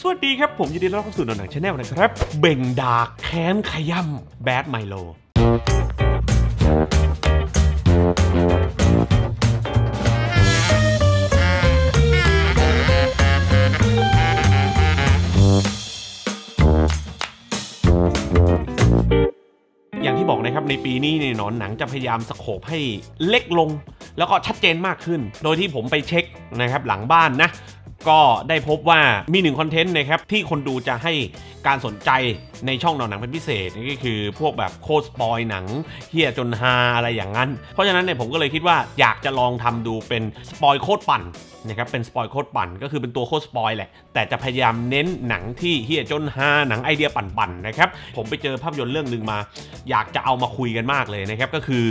สวัสดีครับ ผมยินดีต้อนรับเข้าสู่หนังชาแนลนะครับ เบ่งดาคแค้นขย่ำแบดไมโลอย่างที่บอกนะครับในปีนี้ในหนอนหนังจะพยายามสโคบให้เล็กลง แล้วก็ชัดเจนมากขึ้น โดยที่ผมไปเช็คนะครับ หลังบ้านนะก็ได้พบว่ามีหนึ่งคอนเทนต์นะครับ ที่คนดูจะให้การสนใจในช่องเราหนังเป็นพิเศษนี่ก็คือพวกแบบโคตรสปอยหนังเฮียจนฮาอะไรอย่างนั้นเพราะฉะนั้นเนี่ยผมก็เลยคิดว่าอยากจะลองทำดูเป็นสปอยโคตรปั่นนะครับเป็นสปอยโคตรปั่นก็คือเป็นตัวโคตรสปอยแหละแต่จะพยายามเน้นหนังที่เฮียจนฮาหนังไอเดียปั่นๆนะครับผมไปเจอภาพยนตร์เรื่องหนึ่งมา อยากจะเอามาคุยกันมากเลยนะครับก็คือ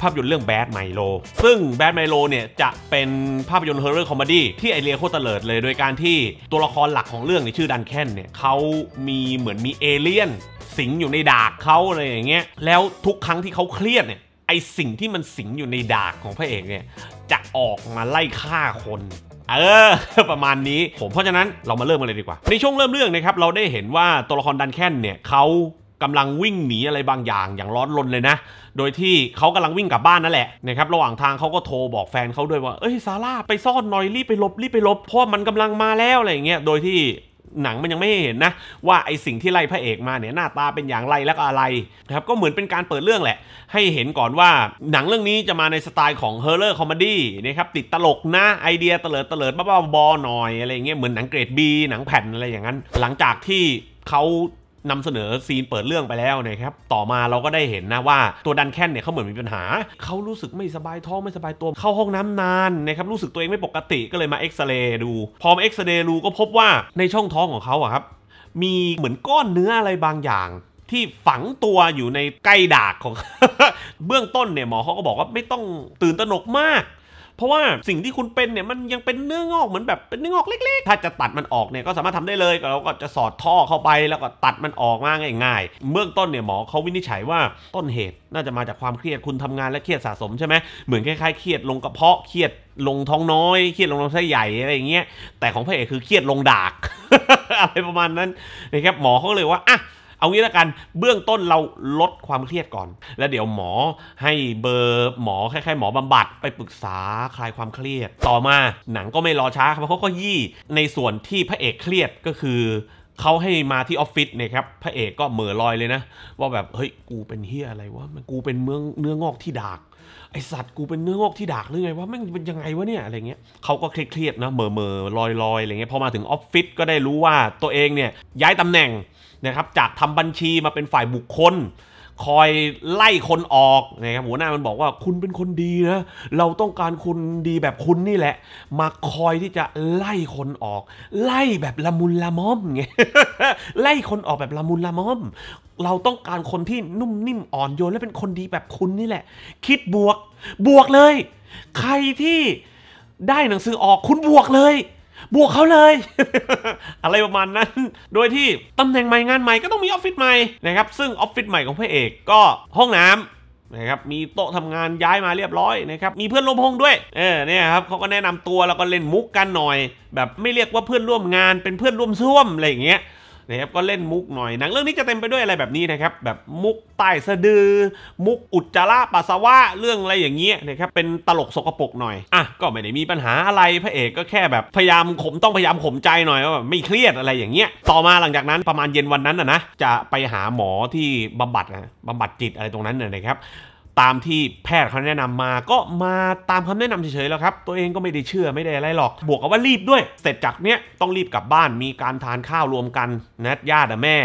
ภาพยนตร์เรื่องแบดไมโลซึ่งแบดไมโลเนี่ยจะเป็นภาพยนตร์เฮอร์เรอร์คอมดี้ที่ไอเดียโคตรเลิศเลยโดยการที่ตัวละครหลักของเรื่องในชื่อดันแคนเนี่ยเขามีเหมือนมีเอเลีลียนสิงอยู่ในดาบเขาอะไรอย่างเงี้ย แล้วทุกครั้งที่เขาเครียดเนี่ย ไอสิ่งที่มันสิงอยู่ในดาบของพระเอกเนี่ย จะออกมาไล่ฆ่าคน เออประมาณนี้ผมเพราะฉะนั้นเรามาเริ่มกันเลยดีกว่า ในช่วงเริ่มเรื่องนะครับเราได้เห็นว่าตัวละครดันแค้นเนี่ยเขากำลังวิ่งหนีอะไรบางอย่างอย่างร้อนรนเลยนะ โดยที่เขากำลังวิ่งกลับบ้านนั่นแหละนะครับระหว่างทางเขาก็โทรบอกแฟนเขาด้วยว่า เอ้ยซาร่าไปซ่อนหน่อยรีบไปลบรีบไปลบเพราะมันกำลังมาแล้วอะไรอย่างเงี้ย โดยที่หนังมันยังไม่เห็นนะ ว่าไอสิ่งที่ไล่พระเอกมาเนี่ย หน้าตาเป็นอย่างไรแล้วก็อะไรนะครับก็เหมือนเป็นการเปิดเรื่องแหละ ให้เห็นก่อนว่าหนังเรื่องนี้จะมาในสไตล์ของเฮอร์เรอร์คอมดี้นะครับติดตลกนะไอเดียเตลิดเตลิดบ้าบอหน่อยอะไรเงี้ยเหมือนหนังเกรดบีหนังแผ่นอะไรอย่างนั้น หลังจากที่เขานำเสนอซีนเปิดเรื่องไปแล้วนะครับ ต่อมาเราก็ได้เห็นนะว่าตัวดันแคนเนี่ยเขาเหมือนมีปัญหา เขารู้สึกไม่สบายท้องไม่สบายตัวเข้าห้องน้ำนานนะครับ รู้สึกตัวเองไม่ปกติก็เลยมาเอ็กซเรย์ดู พอมเอ็กซเรย์ดูก็พบว่าในช่องท้องของเขาอะครับ มีเหมือนก้อนเนื้ออะไรบางอย่าง ที่ฝังตัวอยู่ในใกล้ดากของ เบื้องต้นเนี่ย หมอเขาก็บอกว่าไม่ต้องตื่นตระหนกมากราะว่าสิ่งที่คุณเป็นเนี่ยมันยังเป็นเนื้องอกเหมือนแบบเป็นเนื้องอกเล็ก ๆ ถ้าจะตัดมันออกเนี่ยก็สามารถทำได้เลยเราก็จะสอดท่อเข้าไปแล้วก็ตัดมันออกมาง่ายๆเบื้องต้นเนี่ยหมอเขาวินิจฉัยว่าต้นเหตุน่าจะมาจากความเครียดคุณทำงานและเครียดสะสมใช่ไหมเหมือนคล้ายๆเครียดลงกระเพาะเครียดลงท้องน้อย เครียดลงลำไส้ใหญ่อะไรอย่างเงี้ยแต่ของพระเอกคือเครียดลงดากอะไรประมาณนั้นนะครับหมอเขาเลยว่าอ่ะเอางี้ละกันเบื้องต้นเราลดความเครียดก่อน แล้วเดี๋ยวหมอให้เบอร์หมอคล้ายๆหมอบำบัดไปปรึกษาคลายความเครียด ต่อมาหนังก็ไม่รอช้าครับเพราะเขาก็ยี่ในส่วนที่พระเอกเครียดก็คือเขาให้มาที่ออฟฟิศเนี่ยครับ พระเอกก็เหม่อลอยเลยนะ ว่าแบบเฮ้ยกูเป็นเฮียอะไรวะมันกูเป็นเมืองเนื้องอกที่ดากไอสัตว์กูเป็นเนื้องอกที่ดากหรือไงวะแม่งเป็นยังไงวะเนี่ยอะไรเงี้ยเขาก็เครียดๆนะเหมอเมอลอยลอยอะไรเงี้ยพอมาถึงออฟฟิศก็ได้รู้ว่าตัวเองเนี่ยย้ายตำแหน่งนะครับจากทำบัญชีมาเป็นฝ่ายบุคคลคอยไล่คนออกนะครับหัวหน้ามันบอกว่าคุณเป็นคนดีนะเราต้องการคนดีแบบคุณนี่แหละ มาคอยที่จะไล่คนออก ไล่แบบละมุนละม่อมไงไล่คนออกแบบละมุนละม่อม เราต้องการคนที่นุ่มนิ่มอ่อนโยน และเป็นคนดีแบบคุณนี่แหละ คิดบวก บวกเลย ใครที่ได้หนังสือออกคุณบวกเลยบวกเขาเลย อะไรประมาณนั้น โดยที่ตำแหน่งใหม่งานใหม่ก็ต้องมีออฟฟิศใหม่นะครับ ซึ่งออฟฟิศใหม่ของพระเอกก็ห้องน้ำนะครับ มีโต๊ะทำงานย้ายมาเรียบร้อยนะครับ มีเพื่อนร่วมห้องด้วย เออเนี่ยครับเขาก็แนะนำตัวแล้วก็เล่นมุกกันหน่อยแบบไม่เรียกว่าเพื่อนร่วมงาน เป็นเพื่อนร่วมซ่วมอะไรอย่างเงี้ยนะครับก็เล่นมุกหน่อยหนังเรื่องนี้จะเต็มไปด้วยอะไรแบบนี้นะครับ แบบมุกใต้สะดือ มุกอุจจาระปัสสาวะเรื่องอะไรอย่างเงี้ยนะครับ เป็นตลกสกปรกหน่อย อ่ะ ก็ไม่ได้มีปัญหาอะไร พระเอกก็แค่แบบพยายามข่ม ต้องพยายามข่มใจหน่อย ว่าแบบไม่เครียดอะไรอย่างเงี้ย ต่อมาหลังจากนั้นประมาณเย็นวันนั้นนะนะจะไปหาหมอที่บำบัดนะบำบัดจิตอะไรตรงนั้นนะครับตามที่แพทย์เขาแนะนำมาก็มาตามคำแนะนำเฉยๆแล้วครับ ตัวเองก็ไม่ได้เชื่อไม่ได้อะไรหรอก บวกกับว่ารีบด้วยเสร็จจากเนี้ยต้องรีบกลับบ้านมีการทานข้าวรวมกันนัดญาติแม่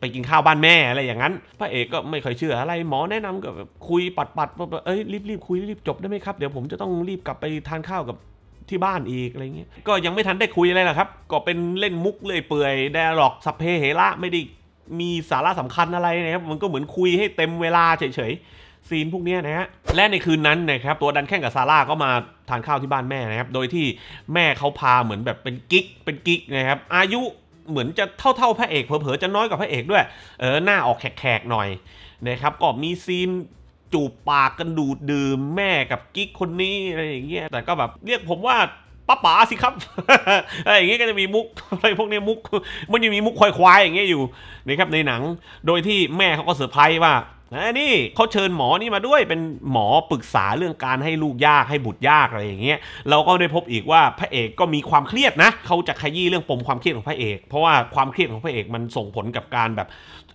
ไปกินข้าวบ้านแม่อะไรอย่างนั้นพระเอกก็ไม่เคยเชื่ออะไรหมอแนะนำก็คุยปัดๆว่าเอ้ยรีบรีบคุยรีบจบได้ไหมครับ เดี๋ยวผมจะต้องรีบกลับไปทานข้าวกับที่บ้านอีกอะไรเงี้ยก็ยังไม่ทันได้คุยอะไรหรอกครับ ก็เป็นเล่นมุกเลยเปื่อยแดร็อกสัพเพเหระไม่ได้มีสาระสำคัญอะไรนะครับมันก็เหมือนคุยให้เต็มเวลาเฉยๆซีนพวกนี้นะฮะ และในคืนนั้นนะครับตัวดันแข้งกับซาร่าก็มาทานข้าวที่บ้านแม่นะครับ โดยที่แม่เขาพาเหมือนแบบเป็นกิ๊ก เป็นกิ๊กนะครับ อายุเหมือนจะเท่าๆพระเอกเผลอๆจะน้อยกว่าพระเอกด้วย เออหน้าออกแขกๆหน่อยนะครับ ก็มีซีนจูบปากกันดูดดื่มแม่กับกิ๊กคนนี้อะไรอย่างเงี้ย แต่ก็แบบเรียกผมว่าป้าป๋าสิครับอะไรอย่างเงี้ยก็จะมีมุกอะไรพวกนี้มุก มันยังมีมุกควายๆอย่างเงี้ยอยู่นะครับในหนัง โดยที่แม่เขาก็เซอร์ไพรส์ว่านะนี่เขาเชิญหมอนี่มาด้วยเป็นหมอปรึกษาเรื่องการให้ลูกยากให้บุตรยากอะไรอย่างเงี้ยเราก็ได้พบอีกว่าพระเอกก็มีความเครียดนะ เขาจะขยี้เรื่องปมความเครียดของพระเอก เพราะว่าความเครียดของพระเอกมันส่งผลกับการแบบ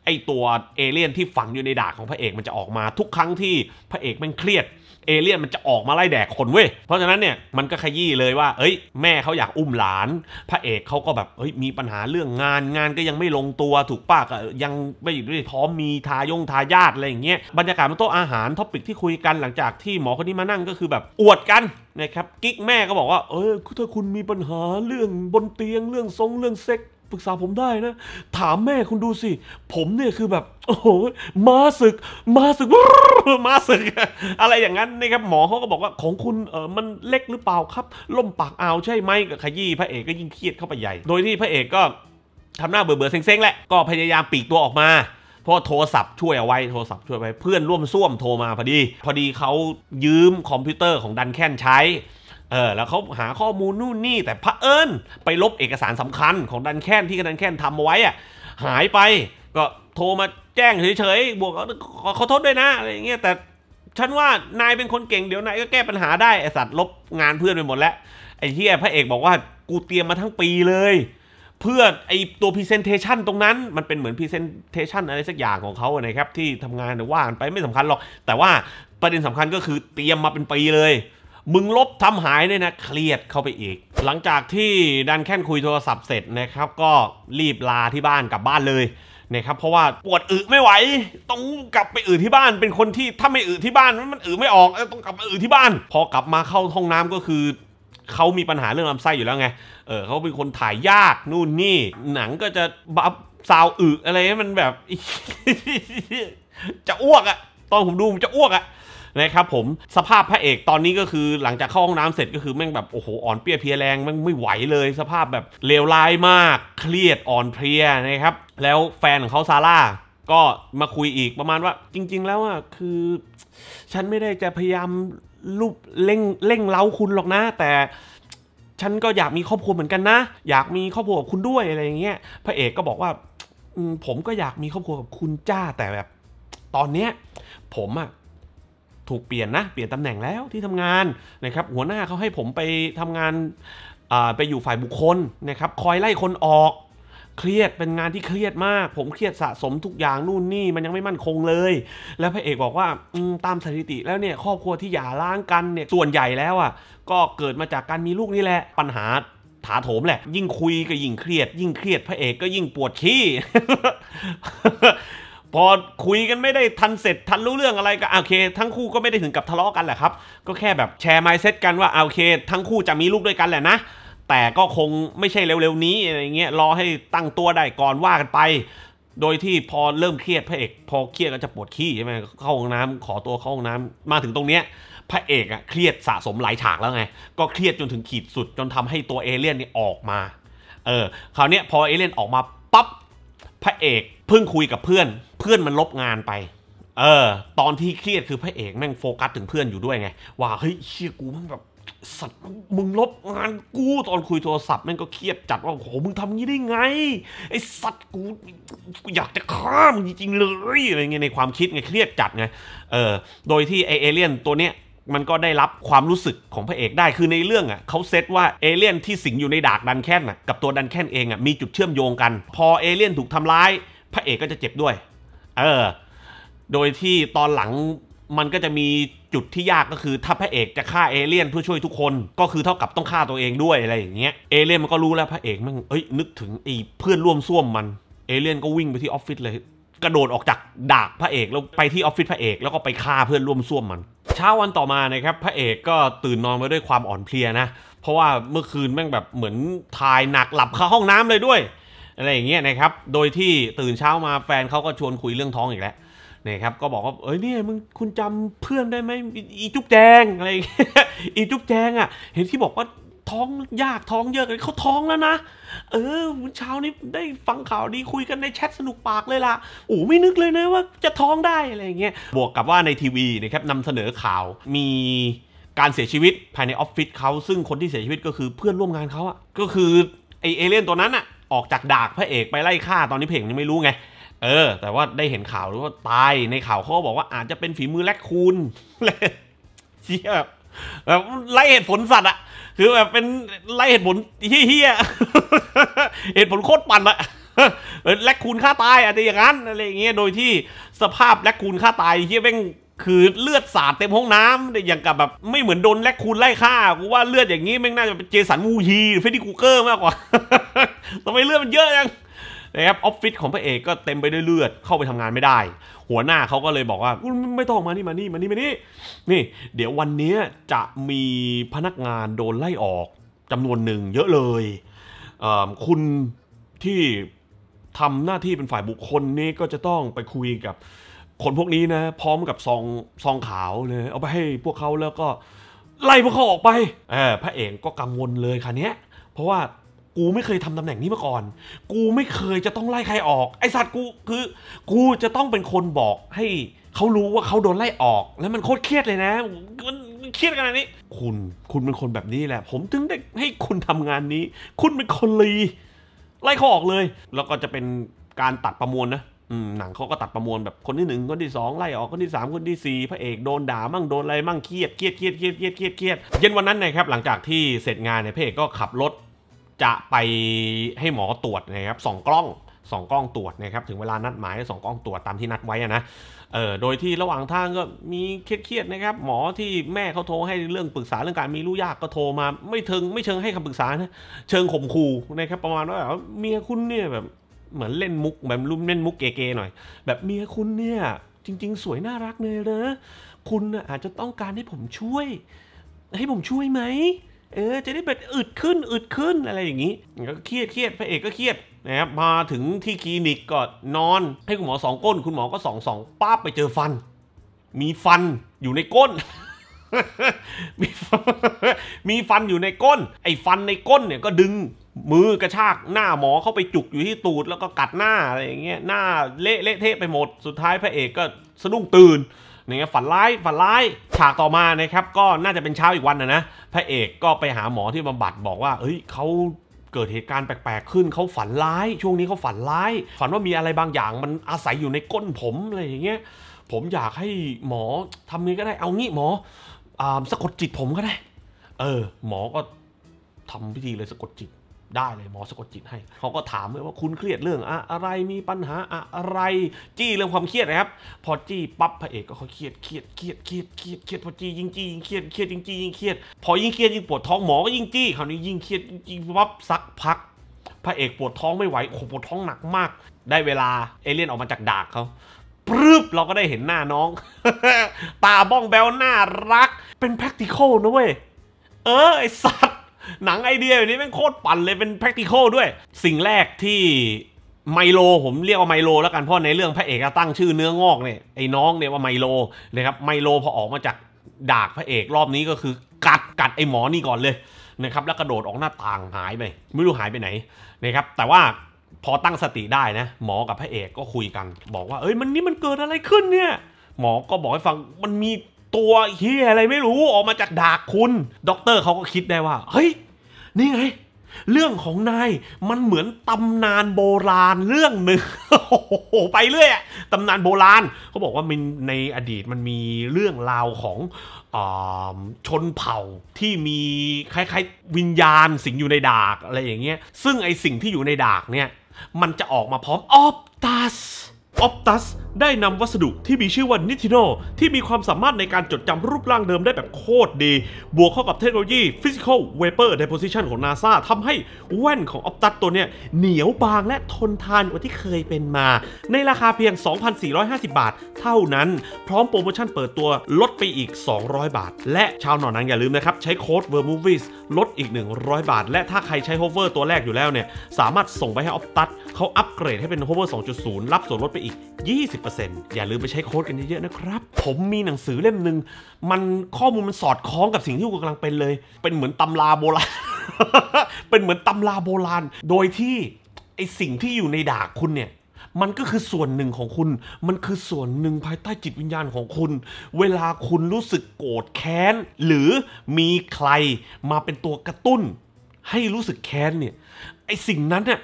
ไอตัวเอเลี่ยนที่ฝังอยู่ในดาบของพระเอกมันจะออกมาทุกครั้งที่พระเอกมันเครียดเอเลี่ยนมันจะออกมาไล่แดกคนเว้ย เพราะฉะนั้นเนี่ยมันก็ขยี้เลยว่า เอ้ยแม่เขาอยากอุ้มหลาน พระเอกเขาก็แบบ เฮ้ยมีปัญหาเรื่องงานงานก็ยังไม่ลงตัวถูกปากยังไม่อยู่ด้วยพร้อมมีทายงทายาทอะไรอย่างเงี้ย บรรยากาศบนโต๊ะอาหารท็อปิกที่คุยกันหลังจากที่หมอคนนี้มานั่งก็คือแบบอวดกันนะครับกิ๊กแม่ก็บอกว่า เออถ้าคุณมีปัญหาเรื่องบนเตียงเรื่องทรงเรื่องเซ็กปรึกษาผมได้นะ ถามแม่คุณดูสิ ผมเนี่ยคือแบบ โอ้โหมาศึกมาศึก มาศึก อะไรอย่างนั้นนะครับหมอเขาก็บอกว่าของคุณเออมันเล็กหรือเปล่าครับ ล่มปากอาวใช่ไหมกับขยี้พระเอกก็ยิ่งเครียดเข้าไปใหญ่ โดยที่พระเอกก็ทำหน้าเบื่อเบื่อเซ็งๆแหละก็พยายามปีกตัวออกมา เพราะโทรศัพท์ช่วยเอาไว้โทรศัพท์ช่วยไว้เพื่อนร่วมส้วมโทรมาพอดี พอดีเขายืมคอมพิวเตอร์ของดันแค้นใช้เออแล้วเขาหาข้อมูลนู่นนี่แต่พระเอิญไปลบเอกสารสำคัญ ของดันแค้นที่ดันแค้นทำเอาไว้อ่ะหายไป ก็โทรมาแจ้งเฉยๆ บวกเขาขอโทษด้วยนะ อะไรอย่างเงี้ยแต่ฉันว่านายเป็นคนเก่งเดี๋ยวนายก็แก้ปัญหาได้ไอสัตว์ลบงานเพื่อนไปหมดแล้วไอเที่พระเอกบอกว่ากูเตรียมมาทั้งปีเลย เพื่อไอตัวพรีเซนเทชันตรงนั้นมันเป็นเหมือนพรีเซนเทชันอะไรสักอย่างของเขานะครับที่ทำงานแต่ว่าไปไม่สำคัญหรอกแต่ว่าประเด็นสำคัญก็คือเตรียมมาเป็นปีเลยมึงลบทำหายเนี่ยนะเครียดเข้าไปอีก หลังจากที่ดันแค่นคุยโทรศัพท์เสร็จนะครับ ก็รีบลาที่บ้านกลับบ้านเลยนะครับเพราะว่าปวดอึไม่ไหว ต้องกลับไปอึที่บ้าน เป็นคนที่ถ้าไม่อึที่บ้านมันอึไม่ออกต้องกลับมาอึที่บ้าน พอกลับมาเข้าห้องน้ำก็คือเขามีปัญหาเรื่องลำไส้อยู่แล้วไง เออเขาเป็นคนถ่ายยากนู่นนี่ หนังก็จะบับซาวอึอะไรมันแบบจะอ้วกอะตอนผมดูผมจะอ้วกอะนะครับผมสภาพพระเอกตอนนี้ก็คือหลังจากเข้าห้องน้ำเสร็จก็คือแม่งแบบโอ้โหอ่อนเปียเพียแรงแม่งไม่ไหวเลย สภาพแบบเลวร้ายมากเครียดอ่อนเพลียนะครับ แล้วแฟนของเขาซาร่าก็มาคุยอีกประมาณว่า จริงๆแล้วอ่ะ คือ ฉันไม่ได้จะพยายามรูปเร่งเร่งเล้าคุณหรอกนะ แต่ ฉันก็อยากมีครอบครัวเหมือนกันนะ อยากมีครอบครัวกับคุณด้วยอะไรอย่างเงี้ยพระเอกก็บอกว่าผมก็อยากมีครอบครัวกับคุณจ้าแต่แบบ ตอนเนี้ยผมอ่ะถูกเปลี่ยนนะ เปลี่ยนตำแหน่งแล้วที่ทำงานนะครับหัวหน้าเขาให้ผมไปทำงาน ไปอยู่ฝ่ายบุคคลนะครับคอยไล่คนออก เครียดเป็นงานที่เครียดมาก ผมเครียดสะสมทุกอย่างนู่นนี่มันยังไม่มั่นคงเลย แล้วพระเอกบอกว่าตามสถิติแล้วเนี่ยครอบครัวที่หย่าร้างกันเนี่ยส่วนใหญ่แล้วอ่ะก็เกิดมาจากการมีลูกนี่แหละปัญหาถาโถมแหละยิ่งคุยก็ยิ่งเครียด ยิ่งเครียดพระเอกก็ยิ่งปวดขี้พอคุยกันไม่ได้ทันเสร็จทันรู้เรื่องอะไรก็โอเค ทั้งคู่ก็ไม่ได้ถึงกับทะเลาะกันแหละครับ ก็แค่แบบแชร์ไมซ์เซตกันว่าโอเค ทั้งคู่จะมีลูกด้วยกันแหละนะ แต่ก็คงไม่ใช่เร็วๆ นี้อะไรเงี้ยรอให้ตั้งตัวได้ก่อนว่ากันไป โดยที่พอเริ่มเครียดพระเอก พอเครียดก็จะปวดขี้ใช่ไหมเข้าห้องน้ำขอตัวเข้าห้องน้ำมาถึงตรงเนี้ยพระเอกอะเครียดสะสมหลายฉากแล้วไง ก็เครียดจนถึงขีดสุดจนทำให้ตัวเอเลี่ยนนี่ออกมาเออคราวเนี้ยพอเอเลี่ยนออกมาปั๊บพระเอกเพิ่งคุยกับเพื่อนเพื่อนมันลบงานไป เออ ตอนที่เครียดคือพระเอกแม่งโฟกัสถึงเพื่อนอยู่ด้วยไง ว่า เฮ้ยเชี่ยกูม่งแบบ สัตว์มึงลบงานกู ตอนคุยโทรศัพท์แม่งก็เครียดจัดว่าโหมึงทำงี้ได้ไงไอสัตว์กูอยากจะฆ่ามึงจริง ๆ เลยอะไรเงี้ย ในความคิดไงเครียดจัดไง เออ โดยที่ไอเอเลี่ยนตัวเนี้ยมันก็ได้รับความรู้สึกของพระเอกได้คือในเรื่องอ่ะเขาเซตว่าเอเลี่ยนที่สิงอยู่ในดากดันแค้นอ่ะกับตัวดันแค้นเองอ่ะมีจุดเชื่อมโยงกัน พอเอเลี่ยนถูกทำร้ายพระเอกก็จะเจ็บด้วยเออ โดยที่ตอนหลังมันก็จะมีจุดที่ยากก็คือถ้าพระเอกจะฆ่าเอเลี่ยนเพื่อช่วยทุกคน ก็คือเท่ากับต้องฆ่าตัวเองด้วยอะไรอย่างเงี้ย เอเลี่ยนมันก็รู้แล้วพระเอกมันเอ้ยนึกถึงไอ้เพื่อนร่วมส้วมมัน เอเลี่ยนก็วิ่งไปที่ออฟฟิศเลย กระโดดออกจากดาบพระเอก แล้วไปที่ออฟฟิศพระเอกแล้วก็ไปฆ่าเพื่อนร่วมส้วมมัน เช้าวันต่อมานะครับพระเอกก็ตื่นนอนมาด้วยความอ่อนเพลียนะ เพราะว่าเมื่อคืนแม่งแบบเหมือนถ่ายหนักหลับคาห้องน้ำเลยด้วยอะไรอย่างเงี้ยนะครับ โดยที่ตื่นเช้ามาแฟนเขาก็ชวนคุยเรื่องท้องอีกแล้วนะครับก็บอกว่าเอ้ยเนี่ยมึงคุณจำเพื่อนได้ไหม อีจุ๊บแจงอะไรอีจุ๊บแจงอ่ะ เห็นที่บอกว่าท้องยากท้องเยอะกันเขาท้องแล้วนะ เออเช้านี้ได้ฟังข่าวดีคุยกันในแชทสนุกปากเลยล่ะโอ้ไม่นึกเลยนะว่าจะท้องได้อะไรอย่างเงี้ย บวกกับว่าในทีวีนะครับนำเสนอข่าวมีการเสียชีวิตภายในออฟฟิศเขา ซึ่งคนที่เสียชีวิตก็คือเพื่อนร่วมงานเขาอะ ก็คือไอเอเลี่ยนตัวนั้นอะออกจากดากพระเอกไปไล่ฆ่าตอนนี้เพงยังไม่รู้ไง เออ แต่ว่าได้เห็นข่าวรู้ว่าตายในข่าวเขาบอกว่าอาจจะเป็นฝีมือแลกคูนเชี่ยแบบไล่เหตุผลสัตว์อะคือแบบเป็นไล่เหตุผลเฮี้ยเหตุผลโคตรปั่นอะแลกคูนฆ่าตายอะไรอย่างนั้นอะไรอย่างเงี้ยโดยที่สภาพแลกคูนฆ่าตายเฮี้ยแม่งคือ เลือดสาดเต็มห้องน้ำอย่างกับแบบไม่เหมือนโดนแลกคูณไล่ฆ่ากูว่าเลือดอย่างนี้แม่งน่าจะเป็นเจสันมูฮีหรือเฟดดี้คูเกอร์มากกว่าทำไมเลือดมันเยอะจังนะครับออฟฟิศของพระเอกก็เต็มไปด้วยเลือดเข้าไปทำงานไม่ได้ หัวหน้าเขาก็เลยบอกว่าไม่ต้องมานี่มานี่มานี่มานี่นี่เดี๋ยววันนี้จะมีพนักงานโดนไล่ออกจำนวนหนึ่ง เยอะเลยเคุณที่ทำหน้าที่เป็นฝ่ายบุคคลนี่ก็จะต้องไปคุยกับคนพวกนี้นะพร้อมกับซองซอง ขาวเลยเอาไปให้พวกเขาแล้วก็ ไล่พวกเขาออกไปเออพระเอกก็กังวลเลยคันนี้เพราะว่ากูไม่เคยทำตำแหน่งนี้มาก่อน กูไม่เคยจะต้องไล่ใครออก ไอสัตว์กูคือ กูจะต้องเป็นคนบอกให้เขารู้ว่าเขาโดนไล่ออกแล้วมันโคตรเครียดเลยนะมันเครียดขนาดนี้ คุณคุณเป็นคนแบบนี้แหละผมถึงได้ให้คุณทำงานนี้ คุณเป็นคนลีไล่เขาออกเลย แล้วก็จะเป็นการตัดประมวลนะหนังเขาก็ตัดประมวลแบบคนที่หนึ่งคนที่สองไล่ออกคนที่สามคนที่สี่พระเอกโดนด่ามั่งโดนอะไรมั่งเครียดเครียดเครียดเครียดเครียดเครียดเครียดเย็นวันนั้นนะครับหลังจากที่เสร็จงานเนี่ยพระเอกก็ขับรถจะไปให้หมอตรวจนะครับสองกล้องสองกล้องตรวจนะครับถึงเวลานัดหมายสองกล้องตรวจตามที่นัดไว้นะเออโดยที่ระหว่างทางก็มีเครียดดนะครับหมอที่แม่เขาโทรให้เรื่องปรึกษาเรื่องการมีลูกยากก็โทรมา ไม่เชิงไม่เชิงให้คำปรึกษานะเชิงข่มขู่นะครับประมาณว่าเมียคุณเนี่ยแบบเหมือนเล่นมุกแบบรุ่มเล่นมุกเก๋ๆหน่อยแบบเมียคุณเนี่ยจริง ๆ สวยน่ารักเลยนะคุณอาจจะต้องการให้ผมช่วย ให้ผมช่วยไหมเออจะได้แบบอึดขึ้นอึดขึ้นอะไรอย่างนี้ ก็เครียดเครียดพระเอกก็เครียดนะครับมาถึงที่คลินิกก็นอนให้คุณหมอสองก้นคุณหมอก็สองสองป้าไปเจอฟัน มีฟันอยู่ในก้นมีฟันอยู่ในก้น ไอ้ฟันในก้นเนี่ยก็ดึงมือกระชากหน้าหมอเข้าไปจุกอยู่ที่ตูดแล้วก็กัดหน้า อะไรอย่างเงี้ยหน้าเละเละเทะไปหมด สุดท้ายพระเอกก็สะดุ้งตื่นเนี่ยฝันร้ายฝันร้ายฉากต่อมานะครับ ก็น่าจะเป็นเช้าอีกวันนะนะพระเอกก็ไปหาหมอที่บำบัดบอกว่าเฮ้ยเขาเกิดเหตุการณ์แปลกๆขึ้นเขาฝันร้ายช่วงนี้เขาฝันร้าย ฝันว่ามีอะไรบางอย่างมันอาศัยอยู่ในก้นผมอะไรอย่างเงี้ยผมอยากให้หมอทำนี้ก็ได้เอางี้หมอสะกดจิตผมก็ได้ เออ หมอก็ทำพิธีเลยสะกดจิต ได้เลยหมอสะกดจิตให้เขาก็ถามเลยว่าคุณเครียดเรื่อง อะอะไรมีปัญหาอะอะไรจี้เรื่องความเครียดนะครับ พอจี้ปั๊บพระเอกก็เขาเครียดเครียดเครียดเครียดเครียดเครียดพอจี้ยิ่งจี้ยิ่งเครียดเครียดยิ่งจี้ยิ่งเครียดพอยิ่งเครียดยิ่งปวดท้องหมอก็ยิ่งจี้คราวนี้ยิ่งเครียดยิ่งปั๊บสักพักพระเอกปวดท้องไม่ไหวโอ้ปวดท้องหนักมาก ได้เวลาเอเลี่ยนออกมาจากดากเขาปรึบเราก็ได้เห็นหน้าน้อง ตาบ้องแบวน่ารักเป็น practical นะเว้ยเออ ไอสัตว์ หนังไอเดียแบบนี้แม่งโคตรปั่นเลย เป็น practical ด้วย สิ่งแรกที่ไมโลผมเรียกว่าไมโลแล้วกัน เพราะในเรื่องพระเอกตั้งชื่อเนื้องอกเนี่ยไอ้น้องเนี่ยว่าไมโลนะครับไมโลพอออกมาจากดากพระเอกรอบนี้ก็คือกัดกัดไอ้หมอนี่ก่อนเลยนะครับแล้วกระโดดออกหน้าต่างหายไปไม่รู้หายไปไหนนะครับแต่ว่าพอตั้งสติได้นะหมอกับพระเอกก็คุยกัน บอกว่าเอ้ยมันนี่มันเกิดอะไรขึ้นเนี่ยหมอก็บอกให้ฟังมันมีตัวเฮียอะไรไม่รู้ออกมาจากดากคุณด็อกเตอร์เขาก็คิดได้ว่า เฮ้ย นี่ไง เรื่องของนายมันเหมือนตำนานโบราณเรื่องหนึ่งโอ้โห ไปเรื่อยตำนานโบราณเขาบอกว่ามันในอดีตมันมีเรื่องราวของชนเผ่าที่มีคล้ายๆวิญญาณสิงอยู่ในดากอะไรอย่างเงี้ย ซึ่งไอสิ่งที่อยู่ในดากเนี่ย มันจะออกมาพร้อมออปตัสออปตัสได้นำวัสดุที่มีชื่อว่านิทิโนที่มีความสามารถในการจดจำรูปร่างเดิมได้แบบโคตรดี บวกเข้ากับเทคโนโลยี Physical Vapor Deposition ของ NASA ทำให้แว่นของออปตัสตัวเนี้ยเหนียวบางและทนทานกว่าที่เคยเป็นมาในราคาเพียง 2,450 บาท เท่านั้น พร้อมโปรโมชั่นเปิดตัวลดไปอีก 200 บาท และชาวหนอนนังอย่าลืมนะครับใช้โค้ด v e r m o v i e s ลดอีก 100 บาท และถ้าใครใช้ Hover ตัวแรกอยู่แล้วเนี่ยสามารถส่งไปให้ออปตัสเขาอัปเกรดให้เป็น Hover 2.0 รับส่วนลดไปอีก 20 10%อย่าลืมไปใช้โค้ดกันเยอะๆนะครับ ผมมีหนังสือเล่มหนึ่ง มันข้อมูลมันสอดคล้องกับสิ่งทีุู่กำลังเป็นเลย เป็นเหมือนตำราโบราณ เป็นเหมือนตำราโบราณ โดยที่ไอสิ่งที่อยู่ในดาบคุณเนี่ย มันก็คือส่วนหนึ่งของคุณ มันคือส่วนหนึ่งภายใต้จิตวิญญาณของคุณ เวลาคุณรู้สึกโกรธแค้นหรือมีใครมาเป็นตัวกระตุ้น ให้รู้สึกแค้นเนี่ย ไอสิ่งนั้นเนี่ย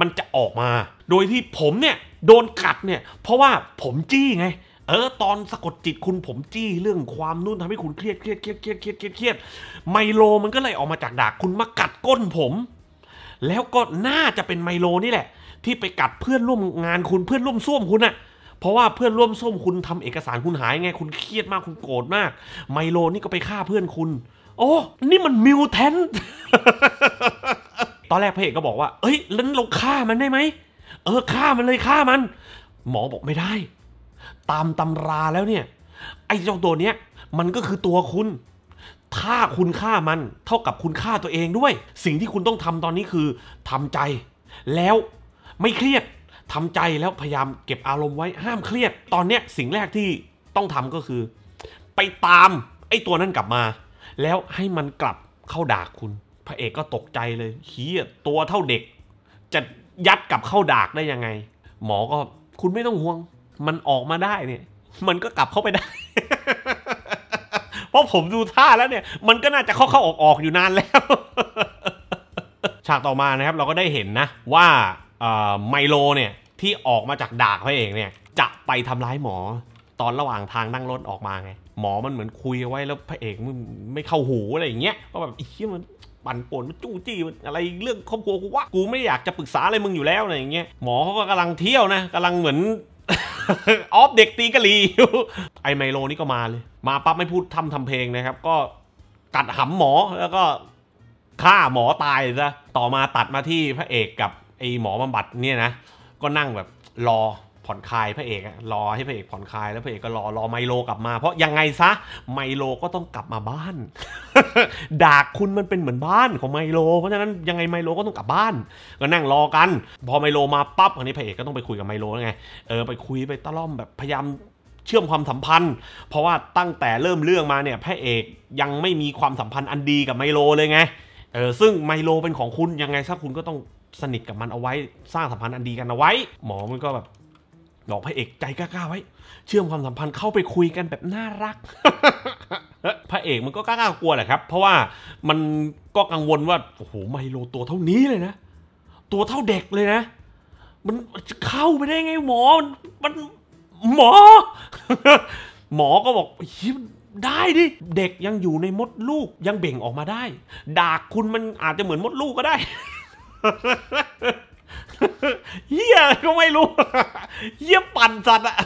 มันจะออกมา โดยที่ผมเนี่ยโดนกัดเนี่ยเพราะว่าผมจี้ไง เออ ตอนสะกดจิตคุณผมจี้ เรื่องความนุ่นทำให้คุณเครียดเครียดเครียดเครียดเครียดเครียดเครียดไมโลมันก็เลยออกมาจากดากคุณมากัดก้นผม แล้วก็น่าจะเป็นไมโลนี่แหละ ที่ไปกัดเพื่อนร่วมงานคุณเพื่อนร่วมส้วมคุณอะเพราะว่าเพื่อนร่วมส้วมคุณทำเอกสารคุณหายไง คุณเครียดมากคุณโกรธมาก ไมโลนี่ก็ไปฆ่าเพื่อนคุณ โอ้นี่มันมิวแทนตอนแรกพระเอกก็บอกว่าเอ้ยแล้วเราฆ่ามันได้ไหมเออฆ่ามันเลยฆ่ามัน หมอบอกไม่ได้ ตามตำราแล้วเนี่ย ไอ้เจ้าตัวเนี้ยมันก็คือตัวคุณ ถ้าคุณฆ่ามันเท่ากับคุณฆ่าตัวเองด้วย สิ่งที่คุณต้องทำตอนนี้คือทำใจ แล้วไม่เครียดทำใจแล้วพยายามเก็บอารมณ์ไว้ห้ามเครียดตอนเนี้ยสิ่งแรกที่ต้องทำก็คือ ไปตามไอ้ตัวนั้นกลับมา แล้วให้มันกลับเข้าด่าคุณ พระเอกก็ตกใจเลยเฮียตัวเท่าเด็กจะยัดกลับเข้าดากได้ยังไง หมอก็คุณไม่ต้องห่วง มันออกมาได้เนี่ย มันก็กลับเข้าไปได้ เพราะผมดูท่าแล้วเนี่ย มันก็น่าจะเข้าเข้าออกออกอยู่นานแล้ว ฉากต่อมานะครับเราก็ได้เห็นนะว่าไมโลเนี่ย ที่ออกมาจากดากพระเอกเนี่ย จะไปทำร้ายหมอตอนระหว่างทางนั่งรถออกมาไง หมอมันเหมือนคุยไว้แล้วพระเอกมไม่เข้าหูอะไรอย่างเงี้ยว่าแบบไอ้เหี้ยมันปั่นป่วนมาจู้จี้อะไรเรื่องครอบครัวกูวะกูไม่อยากจะปรึกษาอะไรมึงอยู่แล้วอะไรอย่างเงี้ยหมอเขาก็กำลังเที่ยวนะกำลังเหมือน ออฟเด็กตีกะลี ไอไมโลนี่ก็มาเลย มาปั๊บไม่พูดทำทำเพลงนะครับก็กัดหำหมอแล้วก็ฆ่าหมอตายซะต่อมาตัดมาที่พระเอกกับไอหมอบำบัดเนี่ยนะก็นั่งแบบรอผ่อนคลายพระเอกรอให้พระเอกผ่อนคลายแล้วพระเอกก็รอรอไมโลกลับมา เพราะยังไงซะไมโลก็ต้องกลับมาบ้าน ดาคุณมันเป็นเหมือนบ้านของไมโลเพราะฉะนั้นยังไงไมโลก็ต้องกลับบ้าน ก็นั่งรอกัน พอไมโลมาปั๊บอันนี้พระเอกก็ต้องไปคุยกับไมโลไงเออไปคุยไปตะล่อมแบบพยายามเชื่อมความสัมพันธ์ เพราะว่าตั้งแต่เริ่มเรื่องมาเนี่ยพระเอกยังไม่มีความสัมพันธ์อันดีกับไมโลเลยไงเออซึ่งไมโลเป็นของคุณยังไงถ้าคุณก็ต้องสนิทกับมันเอาไว้สร้างสัมพันธ์อันดีกันเอาไว้ หมอมันก็แบบหลอกพระเอกใจกล้าๆ ไว้ เชื่อมความสัมพันธ์เข้าไปคุยกันแบบน่ารักพระเอกมันก็กล้ากลัวแหละครับ เพราะว่ามันก็กังวลว่าโอ้โหไมโลตัวเท่านี้เลยนะตัวเท่าเด็กเลยนะ มันเข้าไปได้ไงหมอมันหมอหมอก็บอกได้ดิเด็กยังอยู่ในมดลูกยังเบ่งออกมาได้ ดากคุณมันอาจจะเหมือนมดลูกก็ได้เฮียก็ไม่รู้เฮียปั่นสัตว์อะ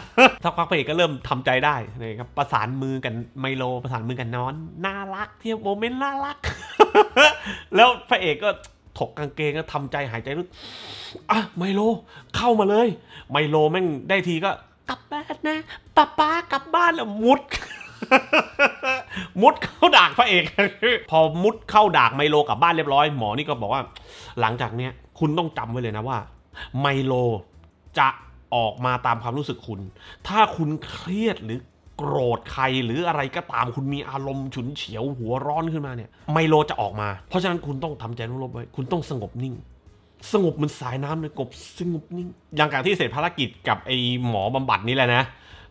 ทักพักเพก็เริ่มทำใจได้นี่ครับประสานมือกันไมโลประสานมือกันนอน น่ารักเทียบโมเมนต์น่ารัก แล้วพระเอกก็ถกกางเกงก็ทำใจหายใจลึกอ่ะไมโล เข้ามาเลย ไมโลแม่งได้ทีก็ กลับบ้านนะป้าป้ากลับบ้านแล้วมุด มุดเข้าด่างพระเอก พอมุดเข้าด่างไมโลกลับบ้านเรียบร้อยหมอนี่ก็บอกว่า หลังจากเนี้ยคุณต้องจำไว้เลยนะว่า ไมโลจะออกมาตามความรู้สึกคุณ ถ้าคุณเครียดหรือโกรธใครหรืออะไรก็ตามคุณมีอารมณ์ฉุนเฉียวหัวร้อนขึ้นมาเนี่ยไมโลจะออกมา เพราะฉะนั้นคุณต้องทำใจนุ่มๆไว้ คุณต้องสงบนิ่ง สงบเหมือนสายน้ำเลยกบสงบนิ่ง อย่างกับที่เสร็จภารกิจกับไอ้หมอบำบัดนี่แหละนะ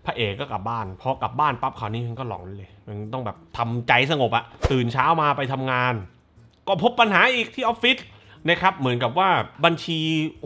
พระเอกก็กลับบ้านพอกลับบ้านปั๊บคราวนี้มันก็หลอนเลยมันต้องแบบทำใจสงบอะตื่นเช้ามาไปทำงาน ก็พบปัญหาอีกที่ออฟฟิศนะครับเหมือนกับว่าบัญชี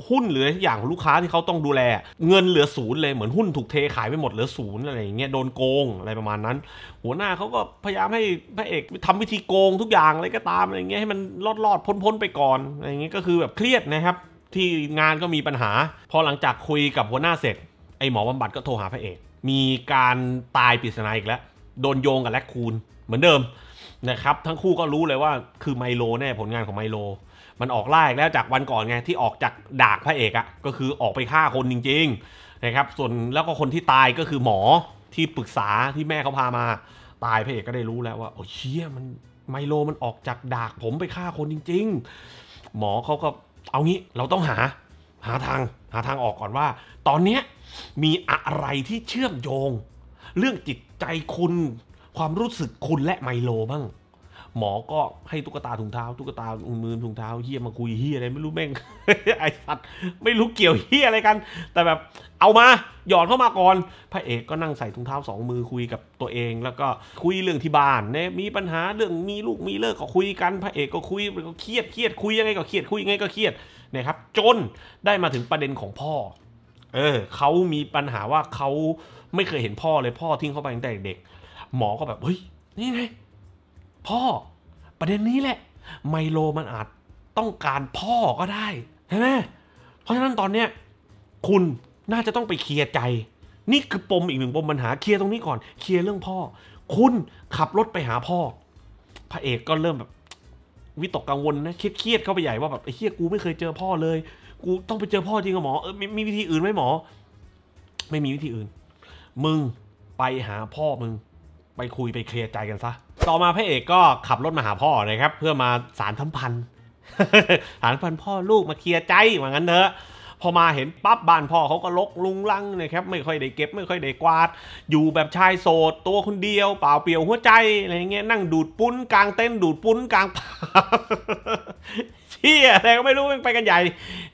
หุ้นหรืออะไรทุกอย่างของลูกค้าที่เขาต้องดูแลเงินเหลือศูนย์เลยเหมือนหุ้นถูกเทขายไปหมดเหลือศูนย์อะไรอย่างเงี้ยโดนโกงอะไรประมาณนั้น หัวหน้าเขาก็พยายามให้พระเอกทำวิธีโกง ทุกอย่างอะไรก็ตามอะไรเงี้ยให้มันรอดรอดพ้นๆไปก่อนอะไรเงี้ยก็คือแบบเครียดนะครับที่งานก็มีปัญหาพอหลังจากคุยกับหัวหน้าเสร็จไอหมอบำบัดก็โทรหาพระเอก มีการตายปริศนาอีกแล้วโดนโยงกับแลกคูนเหมือนเดิมนะครับทั้งคู่ก็รู้เลยว่าคือไมโลแน่ผลงานของไมโลมันออกล่าอีกแล้วจากวันก่อนไงที่ออกจากดากพระเอกอะก็คือออกไปฆ่าคนจริง ๆนะครับ ส่วนแล้วก็คนที่ตายก็คือหมอที่ปรึกษาที่แม่เขาพามา ตายพระเอกก็ได้รู้แล้วว่าโอ้เชี่ยมันไมโลมันออกจากดากผมไปฆ่าคนจริงๆ หมอเขาก็เอางี้เราต้องหาหาทางหาทางออกก่อนว่า ตอนเนี้มีอะไรที่เชื่อมโยง เรื่องจิตใจคุณความรู้สึกคุณและไมโลบ้างหมอก็ให้ตุ๊กตาถุงเท้า ตุ๊กตาอุ้งมือถุงเท้าเฮียมาคุยเฮียอะไรไม่รู้แม่งไอสัตว์ไม่รู้เกี่ยวเฮียอะไรกัน แต่แบบเอามาหยอดเข้ามาก่อน พระเอกก็นั่งใส่ถุงเท้าสองมือคุยกับตัวเองแล้วก็คุยเรื่องที่บ้านเนี่ยมีปัญหาเรื่องมีลูกมีเลิกก็คุยกัน พระเอกก็คุยก็เครียดเครียดคุยยังไงก็เครียดคุยยังไงก็เครียดนะครับ จนได้มาถึงประเด็นของพ่อ เออเขามีปัญหาว่าเขาไม่เคยเห็นพ่อเลยพ่อทิ้งเขาไปตั้งแต่เด็กหมอก็แบบเฮ้ยนี่ไงพ่อประเด็นนี้แหละ ไมโลมันอาจต้องการพ่อก็ได้ใช่ไหมเพราะฉะนั้นตอนเนี้ยคุณน่าจะต้องไปเคลียร์ใจ นี่คือปมอีกหนึ่งปมปัญหาเคลียร์ตรงนี้ก่อนเคลียร์เรื่องพ่อ คุณขับรถไปหาพ่อพระเอกก็เริ่มแบบวิตกกังวลนะเครียดเข้าไปใหญ่ว่าแบบไอ้เฮียกูไม่เคยเจอพ่อเลย กูต้องไปเจอพ่อจริงกับหมอเออมมีวิธีอื่นไหมหมอ ไม่มีวิธีอื่น มึงไปหาพ่อมึง ไปคุยไปเคลียร์ใจกันซะต่อมาพระเอกก็ขับรถมาหาพ่อนะครับ เพื่อมาสารทัมพันธ์สารัมพันธ์พ่อลูกมาเคลียร์ใจว่างั้นเถอะพอมาเห็นปั๊บบ้านพ่อเขาก็ลกลุงลังนะครับไม่ค่อยได้เก็บไม่ค่อยได้กวาดอยู่แบบชายโสดตัวคนเดียวเปล่าเปลี่ยวหัวใจอะไรเงี้ยนั่งดูดปุ้นกลางเต้นดูดปุ้นกลางปาเชี่ยอะไรก็ไม่รู้มันไปกันใหญ่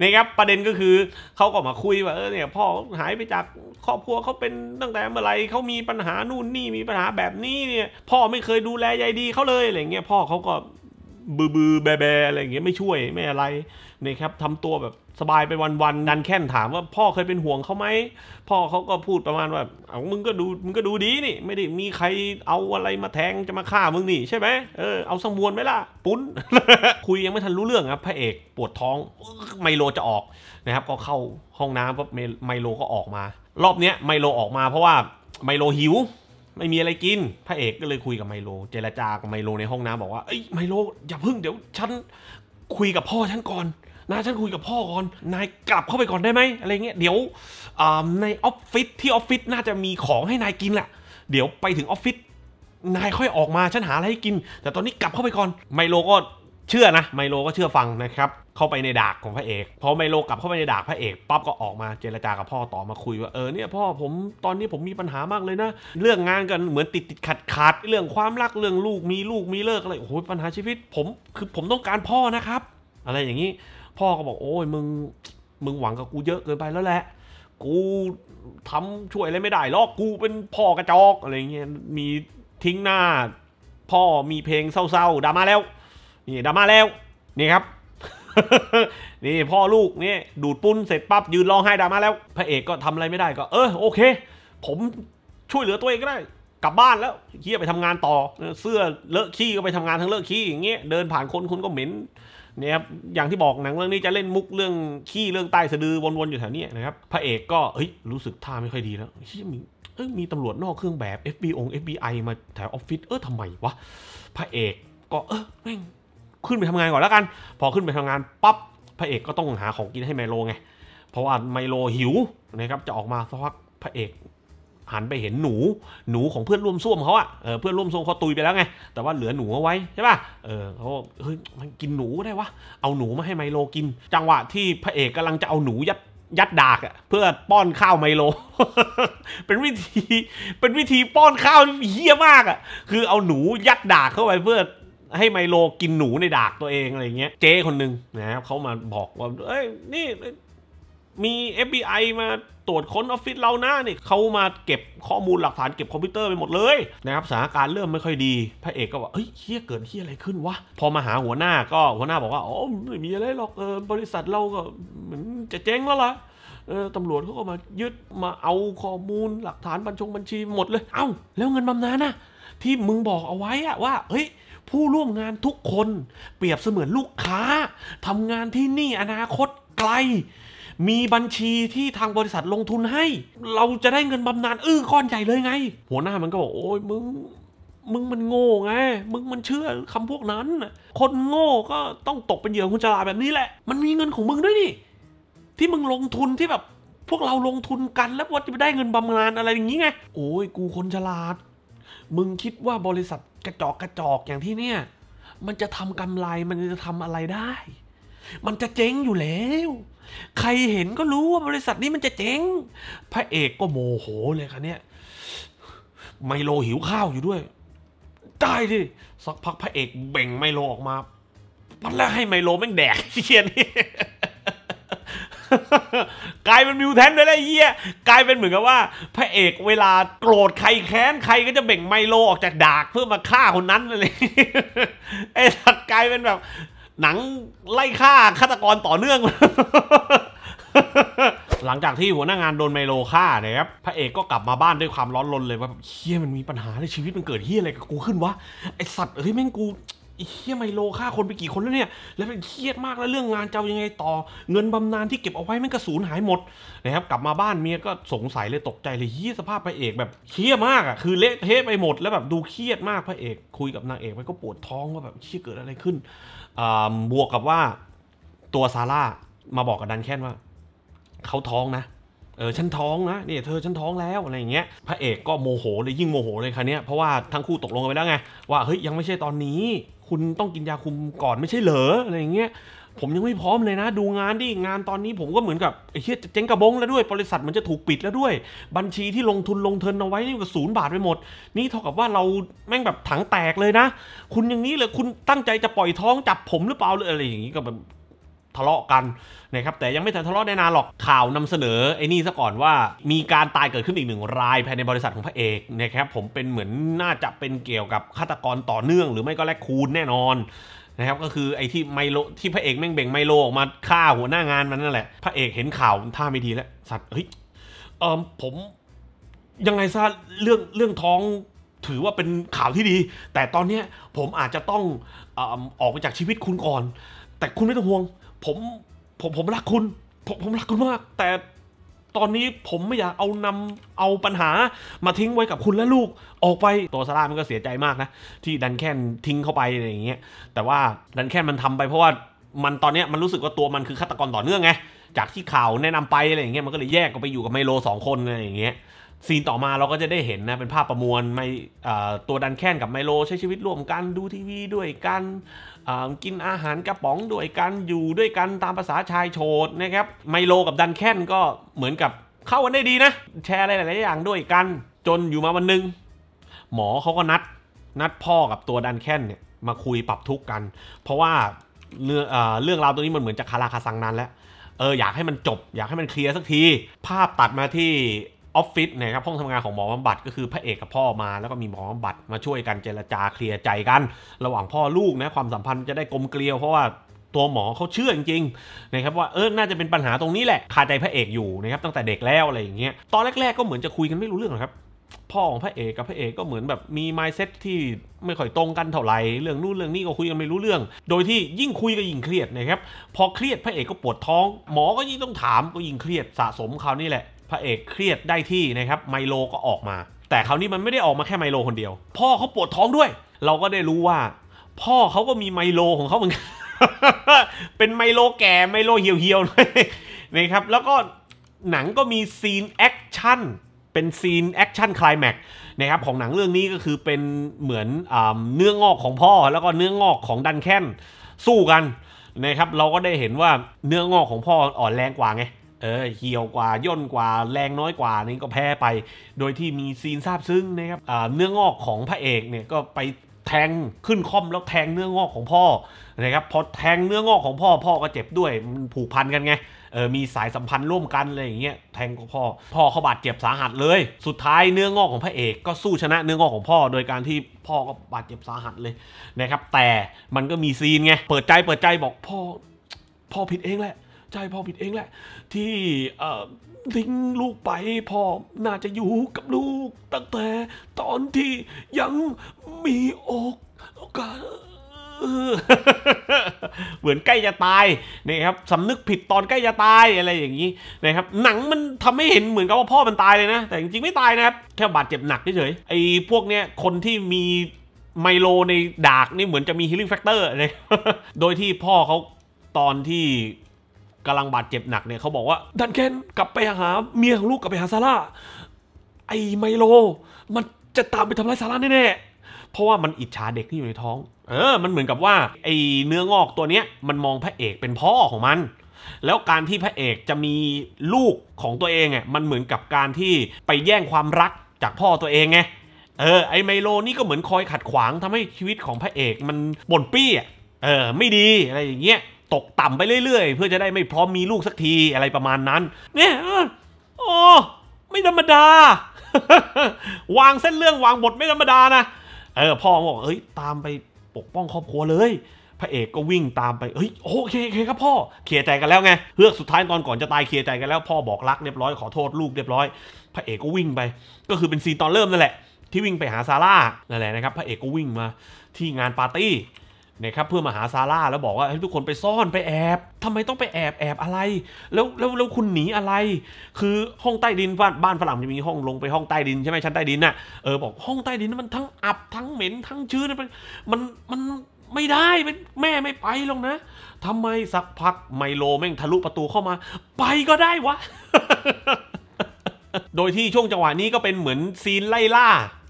นะครับ ประเด็นก็คือเขาก็มาคุยว่าเออเนี่ยพ่อหายไปจากครอบครัวเขาเป็นตั้งแต่เมื่อไรเขามีปัญหานู่นนี่มีปัญหาแบบนี้เนี่ย พ่อไม่เคยดูแลยายดีเขาเลยอะไรเงี้ยพ่อเขาก็บือบือแบแบอะไรเงี้ยไม่ช่วยไม่อะไรนะครับทำตัวแบบสบายไปวันๆนันแค่นถามว่าพ่อเคยเป็นห่วงเขาไหม พ่อเขาก็พูดประมาณว่าเอามึงก็ดู มึงก็ดูดีนี่ ไม่ได้มีใครเอาอะไรมาแทงจะมาฆ่ามึงนี่ใช่ไหม เออเอาสมวนไหมล่ะ ปุ้น คุยยังไม่ทันรู้เรื่องครับพระเอกปวดท้องไมโลจะออกนะครับ ก็เข้าห้องน้ำปั๊บไมโลก็ออกมา รอบเนี้ยไมโลออกมาเพราะว่าไมโลหิว ไม่มีอะไรกินพระเอกก็เลยคุยกับไมโล เจรจากับไมโลในห้องน้ำบอกว่าเอ้ยไมโลอย่าพึ่งเดี๋ยวฉันคุยกับพ่อฉันก่อนนายฉันคุยกับพ่อก่อน นายกลับเข้าไปก่อนได้ไหมอะไรเงี้ยเดี๋ยวในออฟฟิศที่ออฟฟิศน่าจะมีของให้นายกินแหละเดี๋ยวไปถึงออฟฟิศนายค่อยออกมา ฉันหาอะไรให้กิน แต่ตอนนี้กลับเข้าไปก่อน ไมโลก็เชื่อนะไมโลก็เชื่อฟังนะครับเข้าไปในดากของพระเอกพอไมโลกลับเข้าไปในดากพระเอกปั๊บก็ออกมาเจรจากับพ่อต่อมาคุยว่าเออเนี่ยพ่อผมตอนนี้ผมมีปัญหามากเลยนะ เรื่องงานกันเหมือนติดติดขัดขัดเรื่องความรักเรื่องลูกมีลูกมีเลิกอะไรโอ้โหปัญหาชีวิตผมคือผมต้องการพ่อนะครับ อะไรอย่างนี้พ่อก็บอกโอ้ยมึงมึงหวังกับกูเยอะเกินไปแล้วแหละกูทำช่วยอะไรไม่ได้หรอกกูเป็นพ่อกระจอกอะไรเงี้ยมีทิ้งหน้า พ่อมีเพลงเศร้าๆดราม่าแล้วนี่ดามาแล้วนี่ครับนี่พ่อลูกนี่ดูดปุ้นเสร็จปั๊บยืนร้องไห้ดามาแล้วพระเอกก็ทำอะไรไม่ได้ก็ เออโอเค ผมช่วยเหลือตัวเองก็ได้กลับบ้านแล้วเฮียไปทำงานต่อเสื้อเลอะขี้ก็ไปทำงานทั้งเลอะขี้อย่างเงี้ยเดินผ่านคนคุณก็เหม็นเนี่ยครับอย่างที่บอกหนังเรื่องนี้จะเล่นมุกเรื่องขี้เรื่องใต้สะดือวนๆอยู่แถวนี้นะครับพระเอกก็เฮ้ยรู้สึกท่าไม่ค่อยดีแล้วเฮ้ยมีเอ้ยมีตำรวจนอกเครื่องแบบ FBI อง FBI มาแถวออฟฟิศเออทำไมวะพระเอกก็เออแม่งขึ้นไปทำงานก่อนแล้วกัน พอขึ้นไปทำงานปั๊บพระเอกก็ต้องหาของกินให้ไมโลไงเพราะว่าไมโลหิวนะครับ จะออกมาสักพักพระเอกหันไปเห็นหนูหนูของเพื่อนร่วมส้วมเขาอะเออเพื่อนร่วมส้วมเขาตุยไปแล้วไง แต่ว่าเหลือหนูเอาไว้ใช่ป่ะเออเขาเฮ้ยมันกินหนูได้วะ เอาหนูมาให้ไมโลกิน จังหวะที่พระเอกกาลังจะเอาหนูยัดยัดดากอะเพื่อป้อนข้าวไมโล เป็นวิธีเป็นวิธีป้อนข้าวเฮี้ยมากอะคือเอาหนูยัดดากเข้าไปเพื่อให้ไมโลกินหนูในดากตัวเอง อะไรเงี้ย เจ้คนหนึ่งนะครับเขามาบอกว่า เอ้ย นี่ มี FBI มาตรวจค้นออฟฟิศเรานะนี่เขามาเก็บข้อมูลหลักฐานเก็บคอมพิวเตอร์ไปหมดเลย นะครับสถานการณ์เริ่มไม่ค่อยดี พระเอกก็บอกเฮ้ยเฮี้ยเกิดเฮี้ยอะไรขึ้นวะ พอมาหาหัวหน้าก็หัวหน้าบอกว่าอ๋อไม่มีอะไรหรอกเออบริษัทเราก็จะเจ๊งแล้วล่ะตำรวจเขาก็มายึดมาเอาข้อมูลหลักฐานบัญชงบัญชีหมดเลย เอ้าแล้วเงินบำนาญนะที่มึงบอกเอาไว้อะว่าเฮ้ยผู้ร่วมงานทุกคนเปรียบเสมือนลูกค้าทำงานที่นี่อนาคตไกล มีบัญชีที่ทางบริษัทลงทุนให้ เราจะได้เงินบำนาญอื้อก้อนใหญ่เลยไง หัวหน้ามันก็บอกโอ้ยมึง มึงมันโง่ไงมึงมันเชื่อคำพวกนั้นคนโง่ก็ต้องตกเป็นเหยื่อคุณจลาแบบนี้แหละมันมีเงินของมึงด้วยนี่ที่มึงลงทุนที่แบบ พวกเราลงทุนกันแล้วว่าจะไปได้เงินบำนาญอะไรอย่างนี้ไงโอ้ยกูคนฉลาด มึงคิดว่าบริษัทกระจอกกระจอกอย่างที่เนี่ย มันจะทำกำไรมันจะทำอะไรได้ มันจะเจ๊งอยู่แล้ว ใครเห็นก็รู้ว่าบริษัทนี้ มันจะเจ๊ง พระเอกก็โมโหเลยครับเนี้ยไมโลหิวข้าวอยู่ด้วยได้ดิสักพักพระเอกเบ่งไมโลออกมาปันแล้วให้ไมโลแม่งแดกเชียนี่กลายเป็นมิวแทนไปแล้วเฮียกลายเป็นเหมือนกับว่า พระเอกเวลาโกรธใครแค้นใครก็จะเบ่งไมโลออกจากดาบเพื่อมาฆ่าคนนั้นอะไรไอ้สัตว์กลายเป็นแบบ หนังไล่ฆ่าฆาตกรต่อเนื่อง หลังจากที่หัวหน้างานโดนไมโลฆ่านะครับ พระเอกก็กลับมาบ้านด้วยความร้อนรนเลยว่าเฮียมันมีปัญหาในชีวิตมันเกิดเฮียอะไรกับกูขึ้นวะ ไอสัตว์เฮ้ยแม่งกูอีเฮียไมโลฆ่าคนไปกี่คนแล้วเนี่ย แล้วเป็นเครียดมากแล้วเรื่องงานจะยังไงต่อ เงินบำนาญที่เก็บเอาไว้มันก็สูญหายหมดนะครับกลับมาบ้านเมียก็สงสัยเลยตกใจเลยเฮียสภาพพระเอกแบบเครียดมากอ่ะคือเละเทะไปหมดแล้วแบบดูเครียดมากพระเอกคุยกับนางเอกไปก็ปวดท้องว่าแบบเฮียเกิดอะไรขึ้นบวกกับว่าตัวซาร่ามาบอกกับดันแค้นว่าเขาท้องนะ เออฉันท้องนะเนี่ยเธอฉันท้องแล้วอะไรอย่างเงี้ย พระเอกก็โมโหเลยยิ่งโมโหเลยคันนี้ยเพราะว่าทั้งคู่ตกลงกันไปแล้วไงว่าเฮ้ยยังไม่ใช่ตอนนี้คุณต้องกินยาคุมก่อนไม่ใช่เหรออะไรอย่างเงี้ยผมยังไม่พร้อมเลยนะ ดูงานดิงานตอนนี้ผมก็เหมือนกับไอ้เฮียเจ๊งกระบงแล้วด้วยบริษัทมันจะถูกปิดแล้วด้วย บัญชีที่ลงทุนลงเทินเอาไว้นี่ก็ศูนย์บาท ไปหมด นี่เท่ากับว่าเราแม่งแบบถังแตกเลยนะ คุณอย่างนี้เลยคุณตั้งใจจะปล่อยท้อง จับผมหรือเปล่าหรืออะไรอย่างงี้ก็แบบทะเลาะกันนะครับแต่ยังไม่ทันทะเลาะได้นานหรอกข่าวนำเสนอไอ้นี่ซะก่อนว่ามีการตายเกิดขึ้นอีกหนึ่งรายภายในบริษัทของพระเอกนะครับผมเป็นเหมือนน่าจะเป็นเกี่ยวกับฆาตกรต่อเนื่อง หรือไม่ก็แลกคูณแน่นอนนะครับก็คือไอ้ที่ไมโลที่พระเอกแม่งเบ่งไมโลออกมาฆ่าหัวหน้างานมันนั่นแหละพระเอกเห็นข่าวท่าไม่ดีแล้วสัตว์เฮ้ยเออผมยังไงซะเรื่องเรื่องท้องถือว่าเป็นข่าวที่ดี แต่ตอนนี้ผมอาจจะต้องออออกไปจากชีวิตคุณก่อน แต่คุณไม่ต้องห่วงผมผม ผมรักคุณผมผมรักคุณมาก แต่ตอนนี้ผมไม่อยากเอานำเอาปัญหามาทิ้งไว้กับคุณและลูก ออกไปตัวซาร่ามันก็เสียใจมากนะ ที่ดันแค้นทิ้งเข้าไปอะไรอย่างเงี้ยแต่ว่าดันแค้นมันทำไปเพราะว่า มันตอนนี้มันรู้สึกว่าตัวมันคือฆาตกรต่อเนื่องไง จากที่ข่าวแนะนำไปอะไรอย่างเงี้ยมันก็เลยแยกก็ไปอยู่กับไมโลสองคนอะไรอย่างเงี้ยซีนต่อมาเราก็จะได้เห็นนะ เป็นภาพประมวลไม่ตัวดันแค้นกับไมโล ใช้ชีวิตร่วมกันดูทีวีด้วยกัน กินอาหารกระป๋องด้วยกันอยู่ด้วยกันตามภาษาชายโฉดนะครับไมโลกับดันแค้นก็เหมือนกับเข้ากันได้ดีนะ แชร์อะไรหลายอย่างด้วยกันจนอยู่มาวันหนึ่งหมอเขาก็นัดนัดพ่อกับตัวดันแค้นเนี่ยมาคุยปรับทุกข์กัน เพราะว่าเรื่องเรื่องราวตรงนี้มันเหมือนจะคาราคาซังนานแล้วเอออยากให้มันจบ อยากให้มันเคลียร์สักที ภาพตัดมาที่ออฟฟิศนะครับห้องทำงานของหมอบำบัดก็คือพระเอกกับพ่อมาแล้วก็มีหมอบำบัดมาช่วยกันเจรจาเคลียร์ใจกัน ระหว่างพ่อลูกนะความสัมพันธ์จะได้กลมเกลียวเพราะว่าตัวหมอเขาเชื่อจริง ๆนะครับว่าเออน่าจะเป็นปัญหาตรงนี้แหละคาใจพระเอกอยู่นะครับตั้งแต่เด็กแล้ว อะไรอย่างเงี้ยตอนแรกๆ ก็เหมือนจะคุยกันไม่รู้เรื่องหรอกครับพ่อของพระเอกกับพระเอกก็เหมือนแบบมีไมซ์เซ็ตที่ไม่ค่อยตรงกันเท่าไหร่เรื่องนู่นเรื่องนี้ก็คุยกันไม่รู้เรื่อง โดยที่ยิ่งคุยก็ยิ่งเครียดนะครับพอเครียดพระเอกก็ปวดท้อง หมอก็ยิ่งต้องถามก็ยิ่งเครียดสะสมคราวนี้แหละพระเอกเครียดได้ที่นะครับไมโลก็ออกมา แต่คราวนี้มันไม่ได้ออกมาแค่ไมโลคนเดียว พ่อเขาปวดท้องด้วย เราก็ได้รู้ว่า พ่อเขาก็มีไมโลของเขาเหมือนกัน เป็นไมโลแก่ไมโลเหี่ยวๆนะครับแล้วก็หนังก็มีซีนแอคชั่นเป็นซีนแอคชั่นคลายแม็กนะครับของหนังเรื่องนี้ก็คือเป็นเหมือนเนื้อ งอกของพ่อแล้วก็เนื้องอกของดันแคนสู้กันนะครับเราก็ได้เห็นว่าเนื้องอกของพ่ออ่อนแรงกว่าไงเออ เหี่ยวกว่า ย่นกว่าแรงน้อยกว่า นี่ก็แพ้ไป โดยที่มีซีนซาบซึ้งนะครับเนื้องอกของพระเอกเนี่ยก็ไปแทงขึ้นคอมแล้วแทงเนื้องอกของพ่อ นะครับ พอแทงเนื้องอกของพ่อพ่อก็เจ็บด้วยมันผูกพันกันไงเออมีสายสัมพันธ์ร่วมกันอะไรอย่างเงี้ย แทงพ่อ พ่อเขาบาดเจ็บสาหัสเลย สุดท้ายเนื้องอกของพระเอกก็สู้ชนะเนื้องอกของพ่อ โดยการที่พ่อก็บาดเจ็บสาหัสเลยนะครับ แต่มันก็มีซีนไง เปิดใจเปิดใจบอกพ่อ พ่อผิดเองแหละใช่พ่อผิดเองแหละ ที่ทิ้งลูกไป พ่อน่าจะอยู่กับลูก ตั้งแต่ ตอนที่ยังมีโอกกาสเหมือนใกล้จะตายนี่ครับสำนึกผิดตอนใกล้จะตายอะไรอย่างนี้นะครับหนังมันทำให้เห็นเหมือนกับว่าพ่อมันตายเลยนะ แต่จริงๆไม่ตายนะครับ แค่บาดเจ็บหนักเฉยๆไอ้พวกเนี้ยคนที่มีไมโลในดากนี่เหมือนจะมีฮิลลิ่งแฟกเตอร์เลยโดยที่พ่อเขาตอนที่กำลังบาดเจ็บหนักเนี่ยเขาบอกว่าดันเคนกลับไปหาเมียของลูกกลับไปหาซาร่า ไอไมโล มันจะตามไปทำร้ายซาร่าแน่ๆเพราะว่ามันอิจฉาเด็กที่อยู่ในท้อง เออมันเหมือนกับว่า ไอเนื้องอกตัวเนี้ย มันมองพระเอกเป็นพ่อของมัน แล้วการที่พระเอกจะมีลูกของตัวเองอ่ะมันเหมือนกับการที่ไปแย่งความรักจากพ่อตัวเองไงเออไอไมโลนี่ก็เหมือนคอยขัดขวางทำให้ชีวิตของพระเอกมันบ่นปี้อ่ะเออไม่ดีอะไรอย่างเงี้ยตกต่ำไปเรื่อยๆ เพื่อจะได้ไม่พร้อมมีลูกสักทีอะไรประมาณนั้น เนี่ยโอ้ไม่ธรรมดา วางเส้นเรื่องวางบทไม่ธรรมดานะเออพ่อบอกเอ้ยตามไปปกป้องครอบครัวเลย พระเอกก็วิ่งตามไปเฮ้ยโอเคโอเคครับพ่อเคลียร์ใจกันแล้วไงเพื่อสุดท้ายตอนก่อนจะตายเคลียร์ใจกันแล้วพ่อบอกรักเรียบร้อยขอโทษลูกเรียบร้อยพระเอกก็วิ่งไป ก็คือเป็นซีตอนเริ่มนั่นแหละ ที่วิ่งไปหาซาร่านั่นแหละนะครับพระเอกก็วิ่งมาที่งานปาร์ตี้นะครับเพื่อมาหาซาร่าแล้วบอกว่าให้ทุกคนไปซ่อนไปแอบทำไมต้องไปแอบแอบอะไร แล้วแล้วแล้วคุณหนีอะไร คือห้องใต้ดินบ้านบ้านฝรั่งจะมีห้องลงไปห้องใต้ดินใช่ไหมชั้นใต้ดินน่ะเออบอกห้องใต้ดินมันทั้งอับทั้งเหม็นทั้งชื้นมันมันไม่ได้แม่ไม่ไปหรอกนะทำไมสักพักไมโลแม่งทะลุประตูเข้ามา ไปก็ได้วะ โดยที่ช่วงจังหวะนี้ก็เป็นเหมือนซีนไล่ล่า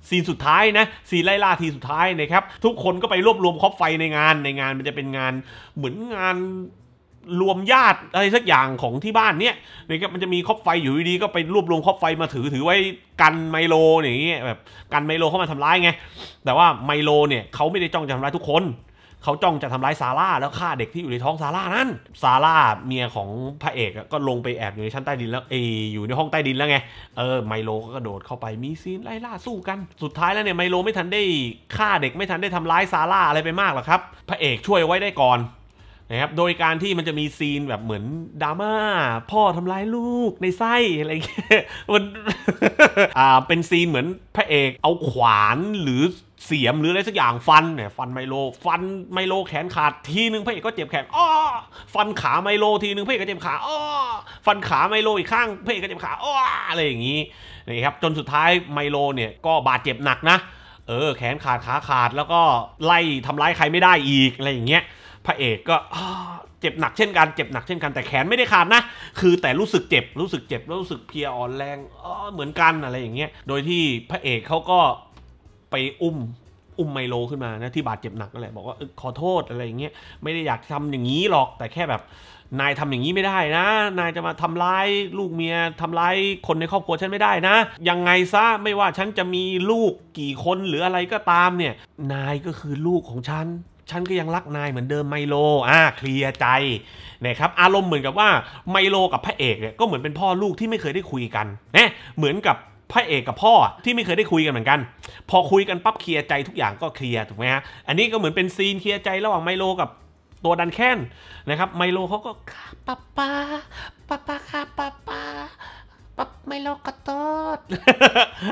ซีนสุดท้ายนะซีนไล่ล่าทีสุดท้ายนะครับทุกคนก็ไปรวบรวมคอบไฟในงาน ในงานมันจะเป็นงานเหมือนงานรวมญาติอะไรสักอย่างของที่บ้านเนี่ยนะครับมันจะมีคอบไฟอยู่ดีก็ไปรวบรวมคอบไฟมาถือถือไว้กันไมโลอย่างเงี้ยแบบกันไมโลเข้ามาทำร้ายไงแต่ว่าไมโลเนี่ยเขาไม่ได้จ้องจะทำร้ายทุกคนเขาจ้องจะทำร้ายซาร่าแล้วฆ่าเด็กที่อยู่ในท้องซาร่านั่นซาร่าเมียของพระเอกก็ลงไปแอบอยู่ในชั้นใต้ดินแล้วเออยู่ในห้องใต้ดินแล้วไงเออไมโลก็กระโดดเข้าไปมีซีนไล่ล่าสู้กันสุดท้ายแล้วเนี่ยไมโลไม่ทันได้ฆ่าเด็กไม่ทันได้ทำร้ายซาร่าอะไรไปมากหรอกครับพระเอกช่วยไว้ได้ก่อนนะครับโดยการที่มันจะมีซีนแบบเหมือนดราม่าพ่อทำร้ายลูกในไส้อะไรเงี้ยมันอ่าเป็นซีนเหมือนพระเอกเอาขวานหรือเสียมหรืออะไรสักอย่างฟันเนี่ยฟันไมโลฟันไมโลแขนขาดทีนึงพระเอกก็เจ็บแขนอ้อฟันขาไมโลทีนึงพระเอกก็เจ็บขาอ้อฟันขาไมโลอีกข้างพระเอกก็เจ็บขาอ้ออะไรอย่างนี้นะครับจนสุดท้ายไมโลเนี่ยก็บาดเจ็บหนักนะเออแขนขาดขาขาดแล้วก็ไล่ทำร้ายใครไม่ได้อีกอะไรอย่างเงี้ย พระเอกก็เจ็บหนักเช่นกันเจ็บหนักเช่นกัน แต่แขนไม่ได้ขาดนะ คือแต่รู้สึกเจ็บรู้สึกเจ็บรู้สึกเพียอ่อนแรงเหมือนกันอะไรอย่างเงี้ยโดยที่พระเอกเขาก็ไปอุ้มอุ้มไมโลขึ้นมานะที่บาดเจ็บหนักนั่นแหละบอกว่าขอโทษอะไรอย่างเงี้ยไม่ได้อยากทำอย่างนี้หรอกแต่แค่แบบ นายทำอย่างนี้ไม่ได้นะ นายจะมาทำร้ายลูกเมียทำร้ายคนในครอบครัวฉันไม่ได้นะยังไงซะไม่ว่าฉันจะมีลูกกี่คนหรืออะไรก็ตามเนี่ยนายก็คือลูกของฉันฉันก็ยังรักนายเหมือนเดิมไมโลอ่าเคลียร์ใจนะครับอารมณ์เหมือนกับว่าไมโลกับพระเอกเนี่ยก็เหมือนเป็นพ่อลูกที่ไม่เคยได้คุยกันเนะเหมือนกับพระเอกกับพ่อที่ไม่เคยได้คุยกันเหมือนกัน พอคุยกันปั๊บเคลียร์ใจทุกอย่างก็เคลียร์ถูกไหมฮะอันนี้ก็เหมือนเป็นซีนเคลียร์ใจระหว่างไมโลกับตัวดันแค้นนะครับ ไมโลเขาก็ป้าป้าป้าป้าค่ะป้าป้าป้าไมโลกระตดด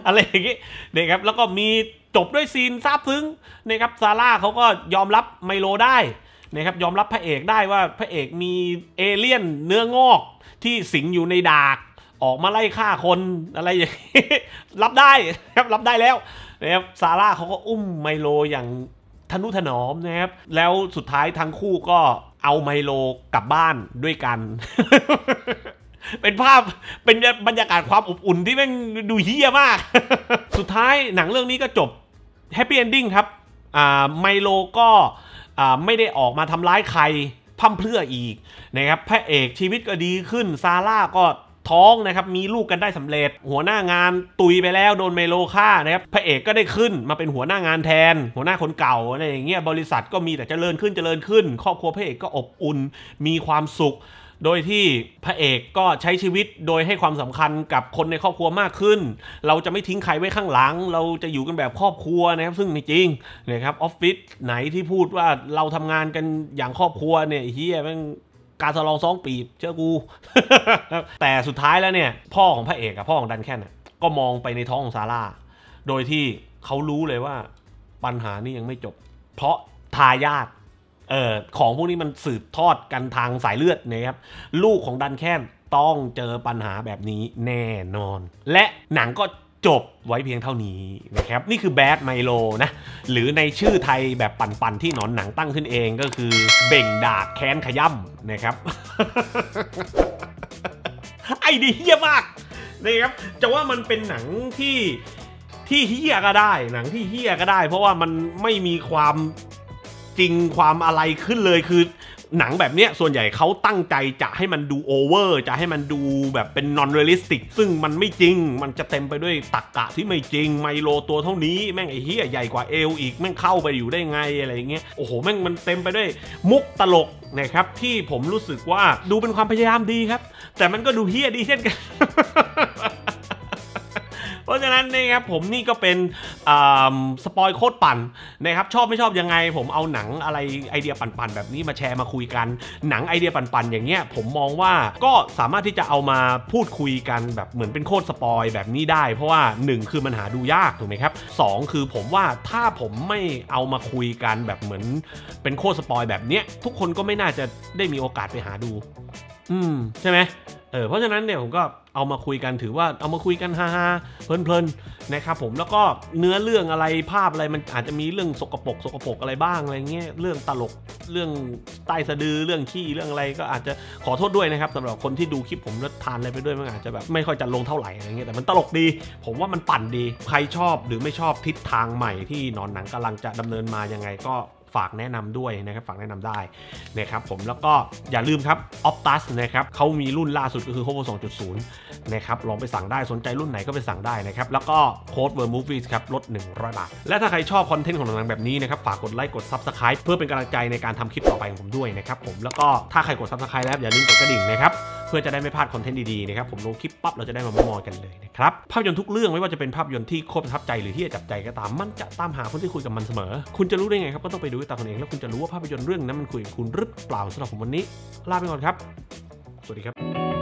อะไรอย่างงี้นะครับแล้วก็มีจบด้วยซีนซาบซึ้งนะครับซาร่าเขาก็ยอมรับไมโลได้นะครับยอมรับพระเอกได้ว่าพระเอกมีเอเลี่ยนเนื้องอกที่สิงอยู่ในดากออกมาไล่ฆ่าคนอะไรอย่างนี้ รับได้ครับรับได้แล้วนะครับซาร่าเขาก็อุ้มไมโลอย่างทนุถนอมนะครับ แล้วสุดท้ายทั้งคู่ก็เอาไมโลกลับบ้านด้วยกัน เป็นภาพเป็นบรรยากาศความอบอุ่นที่แม่งดูเฮี้ยมาก สุดท้ายหนังเรื่องนี้ก็จบแฮปปี้เอนดิ้งครับไมโลก็ไม่ได้ออกมาทำร้ายใครพั่มเพลื่ออีกนะครับพระเอกชีวิตก็ดีขึ้นซาร่าก็ท้องนะครับมีลูกกันได้สำเร็จหัวหน้างานตุยไปแล้วโดนเมโลฆ่านะครับ พระเอกก็ได้ขึ้นมาเป็นหัวหน้างานแทน หัวหน้าคนเก่าอะไรอย่างเงี้ยบริษัทก็มีแต่เจริญขึ้นเจริญขึ้น ครอบครัวพระเอกก็อบอุ่นมีความสุข โดยที่พระเอกก็ใช้ชีวิตโดยให้ความสำคัญกับคนในครอบครัวมากขึ้น เราจะไม่ทิ้งใครไว้ข้างหลัง เราจะอยู่กันแบบครอบครัวนะครับซึ่งไม่จริงนะครับออฟฟิศไหนที่พูดว่าเราทำงานกันอย่างครอบครัวเนี่ยเฮียมันการทดลองซองปีบเชื่อ กู แต่สุดท้ายแล้วเนี่ยพ่อ ของพระเอกอะพ่อของดันแค่นก็มองไปในท้องของซาร่า โดยที่เขารู้เลยว่าปัญหานี้ยังไม่จบ เพราะ ทายาทเอ่อของ พวก นี้มันสืบทอดกันทางสายเลือด นะครับ ลูกของดันแค่นต้องเจอปัญหาแบบนี้แน่นอน และหนังก็จบไว้เพียงเท่านี้ นะครับ นี่คือแบดไมโลนะ หรือในชื่อไทยแบบปั่น ๆ ที่หนอนหนังตั้งขึ้นเองก็คือเบ่งดาดแค้น ขย่ำนะครับไอ้ดีเฮียมากนะครับ จะว่ามันเป็นหนังที่ที่เฮียก็ได้ หนังที่เฮียก็ได้ เพราะว่ามันไม่มีความจริงความอะไรขึ้นเลยคือหนังแบบเนี้ย ส่วนใหญ่เขาตั้งใจจะให้มันดูโอเวอร์จะให้มันดูแบบเป็นนอนเรลลิสติก ซึ่งมันไม่จริงมันจะเต็มไปด้วยตักกะที่ไม่จริงไมโลตัวเท่านี้ แม่งไอ้เฮียใหญ่กว่าเอลอีกแม่งเข้าไปอยู่ได้ไงอะไรเงี้ยโอ้โหแม่งมันเต็มไปด้วยมุกตลกนะครับที่ผมรู้สึกว่าดูเป็นความพยายามดีครับ แต่มันก็ดูเฮียดีเช่นกันเพราะฉะนั้นนี่ครับผมนี่ก็เป็นสปอยโคตรปั่นนะครับ ชอบไม่ชอบยังไง ผมเอาหนังอะไรไอเดียปั่นๆแบบนี้มาแชร์มาคุยกันหนังไอเดียปั่นๆอย่างเงี้ยผมมองว่าก็สามารถที่จะเอามาพูดคุยกันแบบเหมือนเป็นโคตรสปอย แบบนี้ได้ เพราะว่า 1 คือมันหาดูยากถูกไหมครับสคือผมว่าถ้าผมไม่เอามาคุยกันแบบเหมือน เป็นโคตรสปอยแบบเนี้ย ทุกคนก็ไม่น่าจะได้มีโอกาสไปหาดู อืมใช่ไหมเออเพราะฉะนั้นเนี่ยผมก็เอามาคุยกัน ถือว่าเอามาคุยกันฮ่าๆ เพลินๆนะครับผมแล้วก็เนื้อเรื่องอะไรภาพอะไรมันอาจจะมีเรื่องสกปรกสกปรกอะไรบ้างอะไรเงี้ยเรื่องตลกเรื่องใต้สะดือเรื่องขี้เรื่องอะไรก็อาจจะขอโทษด้วยนะครับสำหรับคนที่ดูคลิปผมแล้วทานอะไรไปด้วยมันอาจจะแบบไม่ค่อยจะลงเท่าไหร่อะไรเงี้ยแต่มันตลกดี ผมว่ามันปั่นดีใครชอบหรือไม่ชอบทิศทางใหม่ที่นอนหนังกำลังจะดำเนินมายังไงก็ฝากแนะนำด้วยนะครับ ฝากแนะนำได้นะครับผมแล้วก็อย่าลืมครับ Optus นะครับเขามีรุ่นล่าสุดก็คือ Hovo 2.0 นะครับ ลองไปสั่งได้สนใจรุ่นไหนก็ไปสั่งได้นะครับ แล้วก็โค้ดร์ r m o v i e s ครับ ลด100บาทและถ้าใครชอบคอนเทนต์ของหนังแบบนี้นะครับ ฝากกดไลค์กด Subscribe เพื่อเป็นกำลังใจในการทำคลิปต่อไปของผมด้วยนะครับผมแล้วก็ถ้าใครกด Subscribe แล้วอย่าลืมกดกระดิ่งนะครับเพื่อจะได้ไม่พลาดคอนเทนต์ดีๆนะครับผมลงคลิปปั๊บเราจะได้มามอยกันเลยนะครับภาพยนตร์ทุกเรื่องไม่ว่าจะเป็นภาพยนตร์ที่โคตรประทับใจหรือที่จะจับใจก็ตามมันจะตามหาคนที่คุยกับมันเสมอ คุณจะรู้ได้ไงครับก็ต้องไปดูด้วยตาคุณเองแล้วคุณจะรู้ว่าภาพยนตร์เรื่องนั้นมันคุยกับคุณหรือเปล่าสำหรับผมวันนี้ ลาไปก่อนครับ สวัสดีครับ